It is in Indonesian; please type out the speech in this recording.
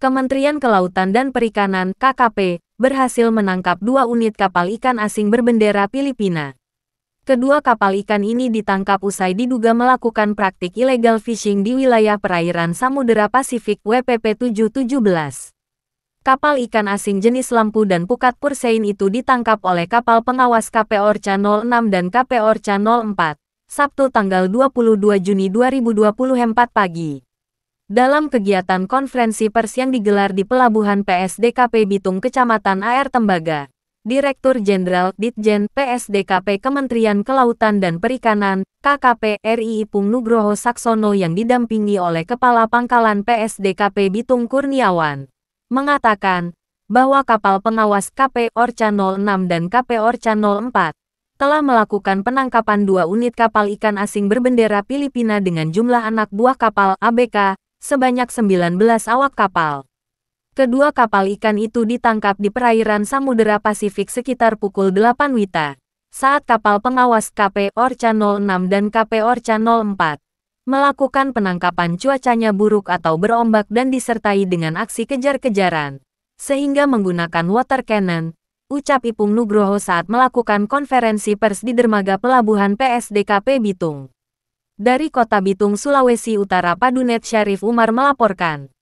Kementerian Kelautan dan Perikanan (KKP) berhasil menangkap dua unit kapal ikan asing berbendera Filipina. Kedua kapal ikan ini ditangkap usai diduga melakukan praktik ilegal fishing di wilayah perairan Samudera Pasifik WPP 717. Kapal ikan asing jenis lampu dan pukat Pursein itu ditangkap oleh kapal pengawas KP Orca 06 dan KP Orca 04, Sabtu tanggal 22 Juni 2024 pagi dalam kegiatan konferensi pers yang digelar di pelabuhan PSDKP Bitung Kecamatan AR Tembaga. Direktur Jenderal Ditjen PSDKP Kementerian Kelautan dan Perikanan KKP RI Ipung Nugroho Saksono yang didampingi oleh Kepala Pangkalan PSDKP Bitung Kurniawan mengatakan bahwa kapal pengawas KP Orca 06 dan KP Orca 04 telah melakukan penangkapan dua unit kapal ikan asing berbendera Filipina dengan jumlah anak buah kapal ABK sebanyak 19 awak kapal. Kedua kapal ikan itu ditangkap di perairan Samudera Pasifik sekitar pukul 8 Wita, saat kapal pengawas KP Orca 06 dan KP Orca 04 melakukan penangkapan cuacanya buruk atau berombak dan disertai dengan aksi kejar-kejaran, sehingga menggunakan water cannon, ucap Ipung Nugroho saat melakukan konferensi pers di dermaga pelabuhan PSDKP Bitung. Dari Kota Bitung, Sulawesi Utara Padunet Syarif Umar melaporkan.